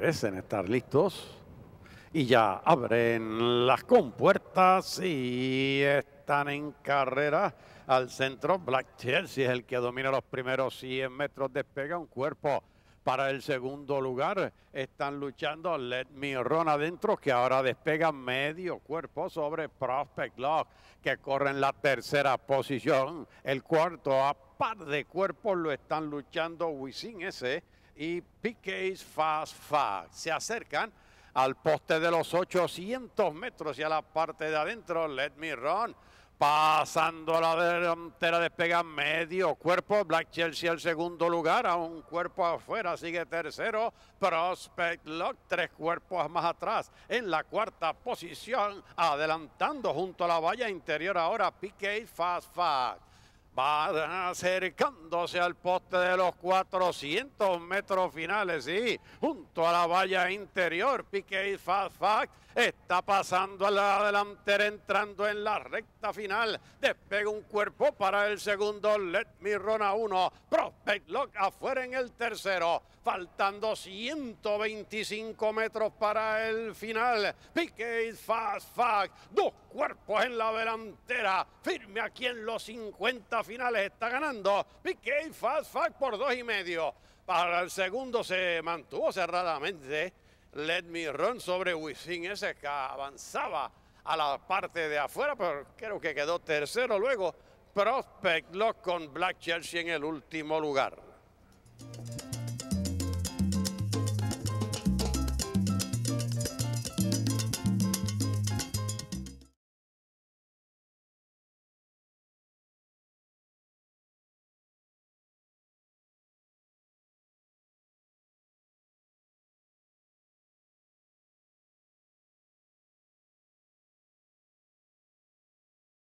Parecen estar listos. Y ya abren las compuertas y están en carrera al centro. Black Chelsea es el que domina los primeros 100 metros. Despega un cuerpo para el segundo lugar. Están luchando Let Me Run adentro, que ahora despega medio cuerpo sobre Prospect Lock, que corre en la tercera posición. El cuarto a par de cuerpos lo están luchando Wisin S y Piquet Fast Fact. Se acercan al poste de los 800 metros y a la parte de adentro, Let Me Run. Pasando la delantera, despega medio cuerpo. Black Chelsea el segundo lugar, a un cuerpo afuera, sigue tercero. Prospect Lock, tres cuerpos más atrás, en la cuarta posición, adelantando junto a la valla interior ahora. Piquet Fast Fact. Va acercándose al poste de los 400 metros finales, sí, junto a la valla interior. Piquet Fast Fact está pasando a la delantera, entrando en la recta final. Despega un cuerpo para el segundo. Let Me Run a uno. Prospect Lock afuera en el tercero. Faltando 125 metros para el final. Piquet Fast Fact, dos cuerpos en la delantera. Firme aquí en los 50 finales está ganando Piquet Fast Fact por dos y medio. Para el segundo se mantuvo cerradamente. Let Me Run sobre Wisin que avanzaba a la parte de afuera, pero creo que quedó tercero. Luego Prospect Lock con Black Chelsea en el último lugar.